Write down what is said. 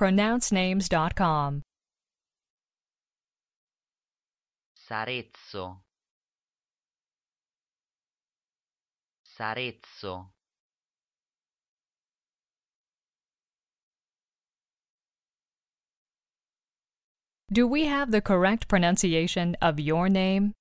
pronouncenames.com. Sarezzo. Sarezzo. Do we have the correct pronunciation of your name?